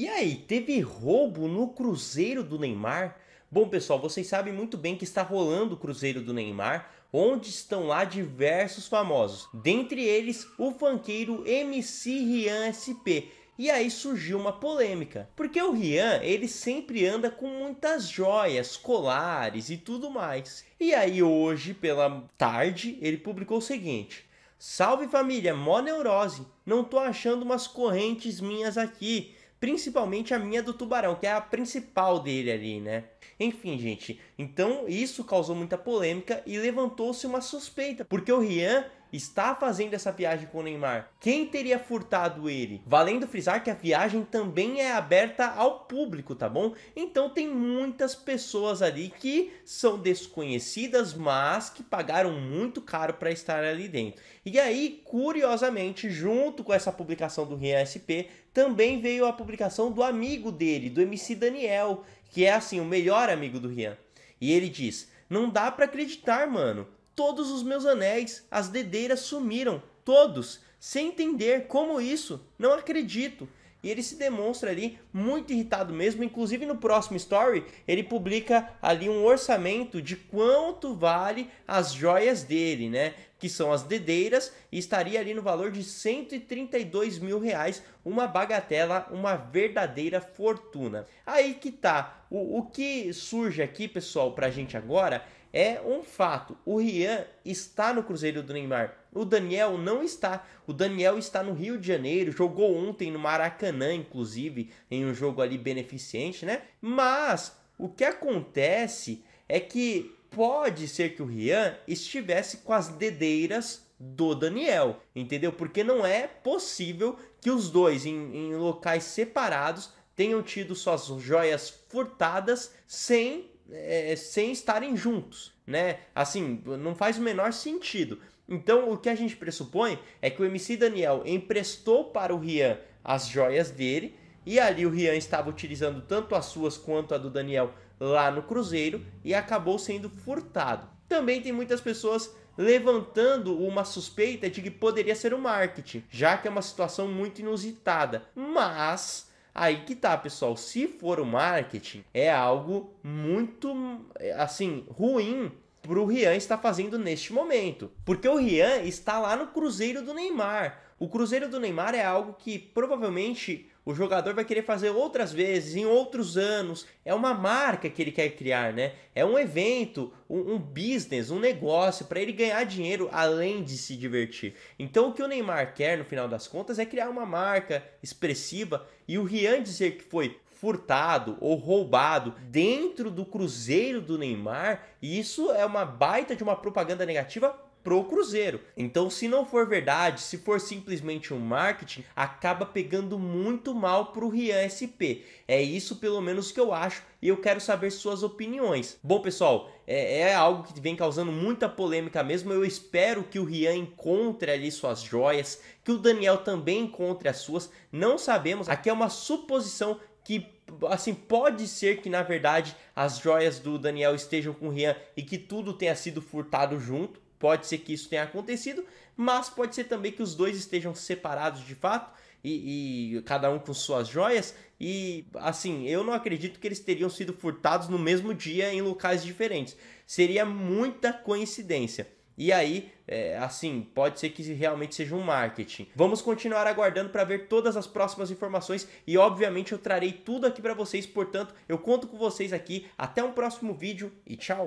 E aí, teve roubo no Cruzeiro do Neymar? Bom, pessoal, vocês sabem muito bem que está rolando o Cruzeiro do Neymar, onde estão lá diversos famosos, dentre eles o funkeiro MC Rian SP. E aí surgiu uma polêmica, porque o Rian, ele sempre anda com muitas joias, colares e tudo mais. E aí hoje, pela tarde, ele publicou o seguinte: Salve família, mó neurose. Não tô achando umas correntes minhas aqui principalmente a minha do tubarão, que é a principal dele ali, né? Enfim, gente, então isso causou muita polêmica e levantou-se uma suspeita, porque o Rian está fazendo essa viagem com o Neymar, quem teria furtado ele? Valendo frisar que a viagem também é aberta ao público, tá bom? Então tem muitas pessoas ali que são desconhecidas, mas que pagaram muito caro para estar ali dentro. E aí, curiosamente, junto com essa publicação do Rian SP, também veio a publicação do amigo dele, do MC Daniel, que é assim, o melhor amigo do Rian. E ele diz: "Não dá para acreditar, mano. Todos os meus anéis, as dedeiras sumiram, todos, sem entender como isso, não acredito. E ele se demonstra ali muito irritado mesmo, inclusive no próximo story, ele publica ali um orçamento de quanto vale as joias dele, né? Que são as dedeiras, e estaria ali no valor de 132 mil reais, uma bagatela, uma verdadeira fortuna. Aí que tá, o, o que surge aqui, pessoal, pra gente agora é um fato. O Rian está no Cruzeiro do Neymar. O Daniel não está. O Daniel está no Rio de Janeiro, jogou ontem no Maracanã, inclusive, em um jogo ali beneficente, né? Mas o que acontece é que pode ser que o Rian estivesse com as dedeiras do Daniel, entendeu? Porque não é possível que os dois, em, em locais separados, tenham tido suas joias furtadas sem é, é, sem estarem juntos, né? Assim, não faz o menor sentido. Então, o que a gente pressupõe é que o MC Daniel emprestou para o Rian as joias dele, e ali o Rian estava utilizando tanto as suas quanto a do Daniel lá no Cruzeiro e acabou sendo furtado. Também tem muitas pessoas levantando uma suspeita de que poderia ser o um marketing, já que é uma situação muito inusitada. Mas Aí que tá, pessoal. Se for o marketing, é algo muito, é, assim, ruim pro Rian estar fazendo neste momento. Porque o Rian está lá no Cruzeiro do Neymar. O Cruzeiro do Neymar é algo que provavelmente o jogador vai querer fazer outras vezes, em outros anos. É uma marca que ele quer criar, né? É um evento, um, um business, um negócio para ele ganhar dinheiro além de se divertir. Então, o que o Neymar quer no final das contas é criar uma marca expressiva. E o Rian dizer que foi furtado ou roubado dentro do Cruzeiro do Neymar, e isso é uma baita de uma propaganda negativa pro Cruzeiro. Então, se não for verdade, se for simplesmente um marketing, acaba pegando muito mal pro Rian SP. É isso pelo menos que eu acho e eu quero saber suas opiniões. Bom, pessoal, é, é, algo que vem causando muita polêmica mesmo. Eu espero que o Rian encontre ali suas joias, que o Daniel também encontre as suas. Não sabemos, aqui é uma suposição que assim pode ser que na verdade as joias do Daniel estejam com o Rian e que tudo tenha sido furtado junto Pode ser que isso tenha acontecido, mas pode ser também que os dois estejam separados de fato e, e, cada um com suas joias. E assim, eu não acredito que eles teriam sido furtados no mesmo dia em locais diferentes. Seria muita coincidência. E aí, é, assim, pode ser que realmente seja um marketing. Vamos continuar aguardando para ver todas as próximas informações e, obviamente, eu trarei tudo aqui para vocês. Portanto, eu conto com vocês aqui. Até um próximo vídeo e tchau!